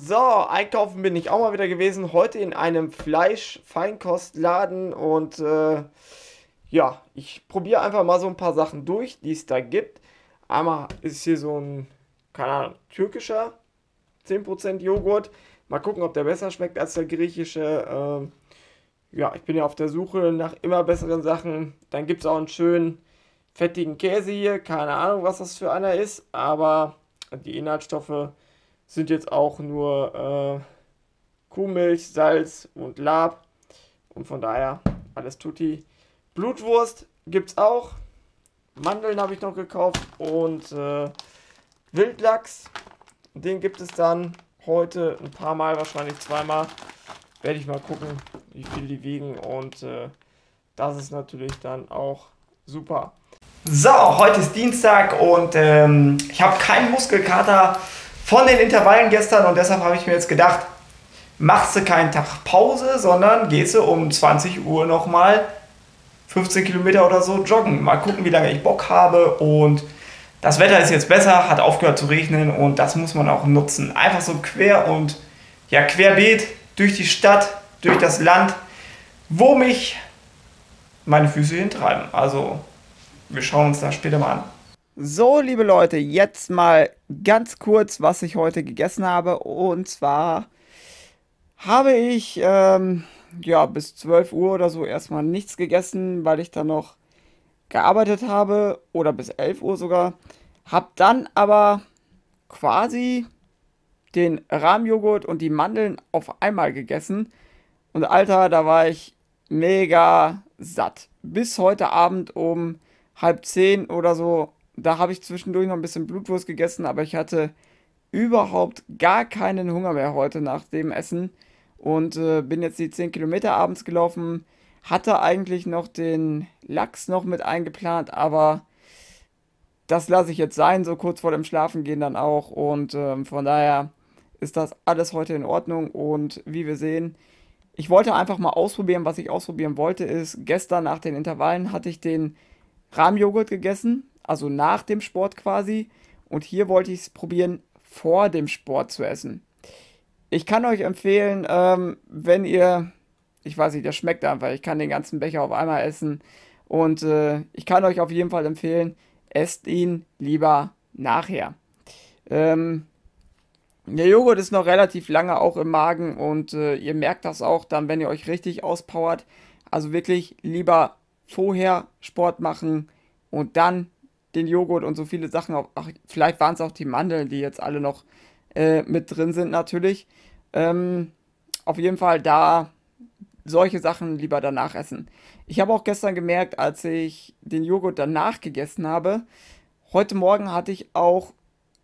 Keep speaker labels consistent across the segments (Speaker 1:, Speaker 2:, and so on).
Speaker 1: So, einkaufen bin ich auch mal wieder gewesen. Heute in einem Fleisch-Feinkostladen und äh, ja, ich probiere einfach mal so ein paar Sachen durch, die es da gibt. Einmal ist hier so ein, keine Ahnung, türkischer 10% Joghurt. Mal gucken, ob der besser schmeckt als der griechische. Äh, ja, ich bin ja auf der Suche nach immer besseren Sachen. Dann gibt es auch einen schönen fettigen Käse hier. Keine Ahnung, was das für einer ist, aber die Inhaltsstoffe sind jetzt auch nur äh, Kuhmilch, Salz und Lab. Und von daher alles tutti. Blutwurst gibt es auch. Mandeln habe ich noch gekauft und äh, Wildlachs. Den gibt es dann heute ein paar Mal, wahrscheinlich zweimal. Werde ich mal gucken, wie viel die wiegen und äh, das ist natürlich dann auch super. So, heute ist Dienstag und ähm, ich habe keinen Muskelkater von den Intervallen gestern und deshalb habe ich mir jetzt gedacht, machst du keinen Tag Pause, sondern gehst du um 20 Uhr nochmal 15 Kilometer oder so joggen. Mal gucken, wie lange ich Bock habe und das Wetter ist jetzt besser, hat aufgehört zu regnen und das muss man auch nutzen. Einfach so quer und ja, querbeet durch die Stadt, durch das Land, wo mich meine Füße hintreiben. Also, wir schauen uns das später mal an. So, liebe Leute, jetzt mal ganz kurz, was ich heute gegessen habe. Und zwar habe ich ähm, ja bis 12 Uhr oder so erstmal nichts gegessen, weil ich dann noch gearbeitet habe oder bis 11 Uhr sogar. Hab dann aber quasi den Rahmjoghurt und die Mandeln auf einmal gegessen. Und Alter, da war ich mega satt. Bis heute Abend um halb zehn oder so da habe ich zwischendurch noch ein bisschen Blutwurst gegessen, aber ich hatte überhaupt gar keinen Hunger mehr heute nach dem Essen und äh, bin jetzt die 10 Kilometer abends gelaufen. Hatte eigentlich noch den Lachs noch mit eingeplant, aber das lasse ich jetzt sein, so kurz vor dem Schlafengehen dann auch. Und ähm, von daher ist das alles heute in Ordnung. Und wie wir sehen, ich wollte einfach mal ausprobieren, was ich ausprobieren wollte, ist, gestern nach den Intervallen hatte ich den Rahmjoghurt gegessen also nach dem Sport quasi. Und hier wollte ich es probieren, vor dem Sport zu essen. Ich kann euch empfehlen, ähm, wenn ihr, ich weiß nicht, der schmeckt einfach, ich kann den ganzen Becher auf einmal essen. Und äh, ich kann euch auf jeden Fall empfehlen, esst ihn lieber nachher. Ähm, der Joghurt ist noch relativ lange auch im Magen und äh, ihr merkt das auch dann, wenn ihr euch richtig auspowert. Also wirklich lieber vorher Sport machen und dann den Joghurt und so viele Sachen. Auf, ach, vielleicht waren es auch die Mandeln, die jetzt alle noch äh, mit drin sind, natürlich. Ähm, auf jeden Fall da solche Sachen lieber danach essen. Ich habe auch gestern gemerkt, als ich den Joghurt danach gegessen habe, heute Morgen hatte ich auch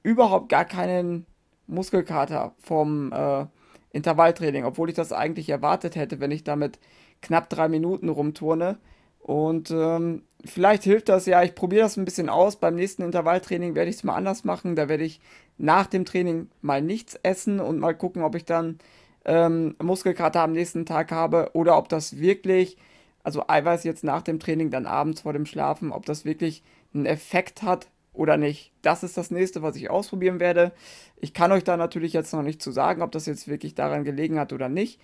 Speaker 1: überhaupt gar keinen Muskelkater vom äh, Intervalltraining, obwohl ich das eigentlich erwartet hätte, wenn ich damit knapp drei Minuten rumturne. Und ähm, vielleicht hilft das ja. Ich probiere das ein bisschen aus. Beim nächsten Intervalltraining werde ich es mal anders machen. Da werde ich nach dem Training mal nichts essen und mal gucken, ob ich dann ähm, Muskelkater am nächsten Tag habe oder ob das wirklich, also Eiweiß jetzt nach dem Training, dann abends vor dem Schlafen, ob das wirklich einen Effekt hat oder nicht. Das ist das nächste, was ich ausprobieren werde. Ich kann euch da natürlich jetzt noch nicht zu sagen, ob das jetzt wirklich daran gelegen hat oder nicht.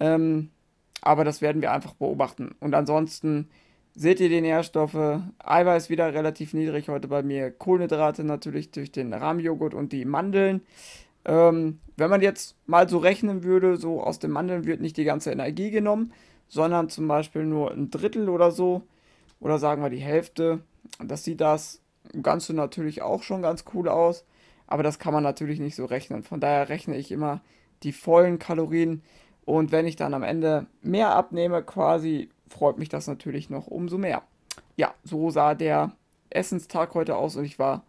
Speaker 1: Ähm, aber das werden wir einfach beobachten. Und ansonsten seht ihr die Nährstoffe. Eiweiß wieder relativ niedrig heute bei mir. Kohlenhydrate natürlich durch den Rahmjoghurt und die Mandeln. Ähm, wenn man jetzt mal so rechnen würde, so aus den Mandeln wird nicht die ganze Energie genommen, sondern zum Beispiel nur ein Drittel oder so. Oder sagen wir die Hälfte. Das sieht das Ganze natürlich auch schon ganz cool aus. Aber das kann man natürlich nicht so rechnen. Von daher rechne ich immer die vollen Kalorien und wenn ich dann am Ende mehr abnehme, quasi, freut mich das natürlich noch umso mehr. Ja, so sah der Essenstag heute aus und ich war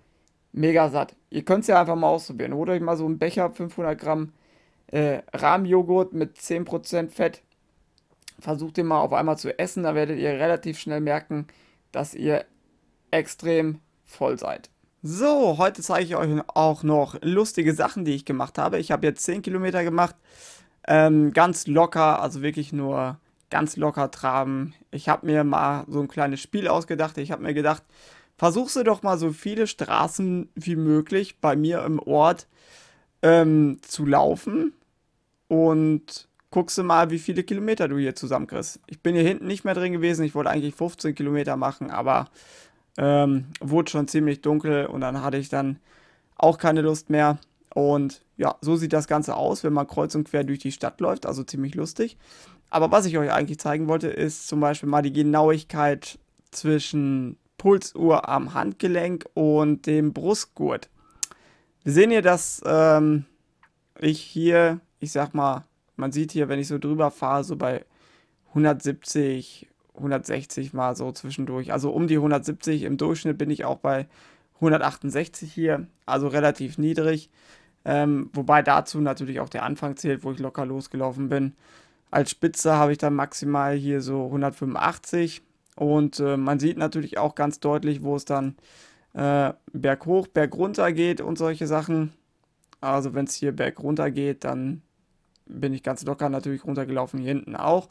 Speaker 1: mega satt. Ihr könnt es ja einfach mal ausprobieren. Holt euch mal so einen Becher, 500 Gramm äh, Rahmjoghurt mit 10% Fett. Versucht den mal auf einmal zu essen, da werdet ihr relativ schnell merken, dass ihr extrem voll seid. So, heute zeige ich euch auch noch lustige Sachen, die ich gemacht habe. Ich habe jetzt 10 Kilometer gemacht ähm, ganz locker, also wirklich nur ganz locker traben. Ich habe mir mal so ein kleines Spiel ausgedacht. Ich habe mir gedacht, versuchst du doch mal so viele Straßen wie möglich bei mir im Ort ähm, zu laufen und guckst du mal, wie viele Kilometer du hier zusammenkriegst. Ich bin hier hinten nicht mehr drin gewesen. Ich wollte eigentlich 15 Kilometer machen, aber ähm, wurde schon ziemlich dunkel und dann hatte ich dann auch keine Lust mehr. Und ja, so sieht das Ganze aus, wenn man kreuz und quer durch die Stadt läuft, also ziemlich lustig. Aber was ich euch eigentlich zeigen wollte, ist zum Beispiel mal die Genauigkeit zwischen Pulsuhr am Handgelenk und dem Brustgurt. Wir sehen hier, dass ähm, ich hier, ich sag mal, man sieht hier, wenn ich so drüber fahre, so bei 170, 160 mal so zwischendurch. Also um die 170 im Durchschnitt bin ich auch bei 168 hier, also relativ niedrig. Ähm, wobei dazu natürlich auch der Anfang zählt, wo ich locker losgelaufen bin. Als Spitze habe ich dann maximal hier so 185 und äh, man sieht natürlich auch ganz deutlich, wo es dann äh, berghoch, bergunter geht und solche Sachen. Also wenn es hier bergunter geht, dann bin ich ganz locker natürlich runtergelaufen, hier hinten auch.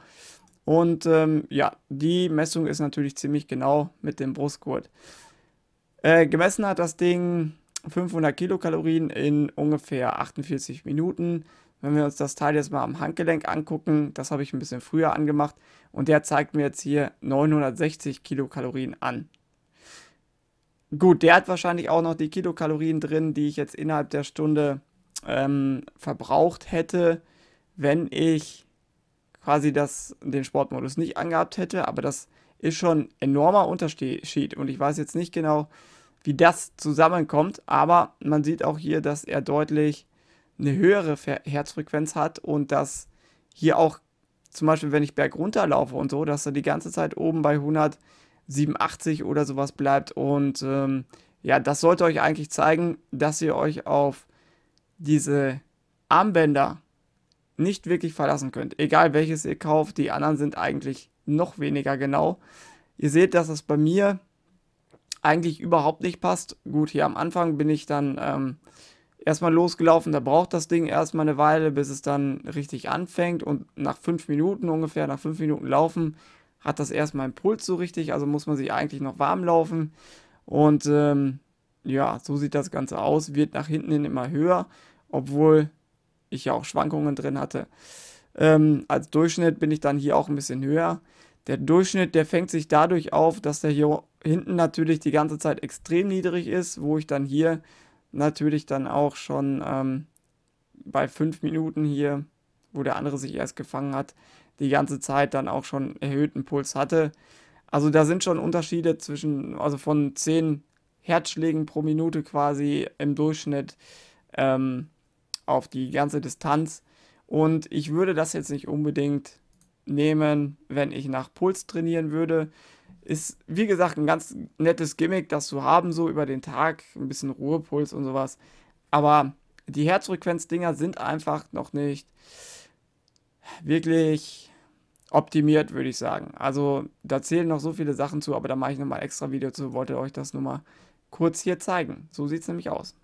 Speaker 1: Und ähm, ja, die Messung ist natürlich ziemlich genau mit dem Brustgurt. Äh, gemessen hat das Ding 500 Kilokalorien in ungefähr 48 Minuten. Wenn wir uns das Teil jetzt mal am Handgelenk angucken, das habe ich ein bisschen früher angemacht und der zeigt mir jetzt hier 960 Kilokalorien an. Gut, der hat wahrscheinlich auch noch die Kilokalorien drin, die ich jetzt innerhalb der Stunde ähm, verbraucht hätte, wenn ich quasi das, den Sportmodus nicht angehabt hätte. Aber das ist schon ein enormer Unterschied und ich weiß jetzt nicht genau, wie das zusammenkommt. Aber man sieht auch hier, dass er deutlich eine höhere Herzfrequenz hat und dass hier auch zum Beispiel, wenn ich bergunter laufe und so, dass er die ganze Zeit oben bei 187 oder sowas bleibt. Und ähm, ja, das sollte euch eigentlich zeigen, dass ihr euch auf diese Armbänder nicht wirklich verlassen könnt. Egal welches ihr kauft, die anderen sind eigentlich noch weniger genau. Ihr seht, dass es bei mir eigentlich überhaupt nicht passt. Gut, hier am Anfang bin ich dann ähm, erstmal losgelaufen. Da braucht das Ding erstmal eine Weile, bis es dann richtig anfängt. Und nach fünf Minuten ungefähr, nach fünf Minuten Laufen, hat das erstmal einen Puls so richtig. Also muss man sich eigentlich noch warm laufen. Und ähm, ja, so sieht das Ganze aus. Wird nach hinten hin immer höher, obwohl ich ja auch Schwankungen drin hatte. Ähm, als Durchschnitt bin ich dann hier auch ein bisschen höher. Der Durchschnitt, der fängt sich dadurch auf, dass der hier hinten natürlich die ganze Zeit extrem niedrig ist, wo ich dann hier natürlich dann auch schon ähm, bei 5 Minuten hier, wo der andere sich erst gefangen hat, die ganze Zeit dann auch schon erhöhten Puls hatte. Also da sind schon Unterschiede zwischen, also von 10 Herzschlägen pro Minute quasi im Durchschnitt ähm, auf die ganze Distanz. Und ich würde das jetzt nicht unbedingt nehmen, wenn ich nach Puls trainieren würde. Ist, wie gesagt, ein ganz nettes Gimmick, das zu haben, so über den Tag, ein bisschen Ruhepuls und sowas. Aber die Herzfrequenz-Dinger sind einfach noch nicht wirklich optimiert, würde ich sagen. Also da zählen noch so viele Sachen zu, aber da mache ich nochmal extra Video zu, wollte euch das nur mal kurz hier zeigen. So sieht es nämlich aus.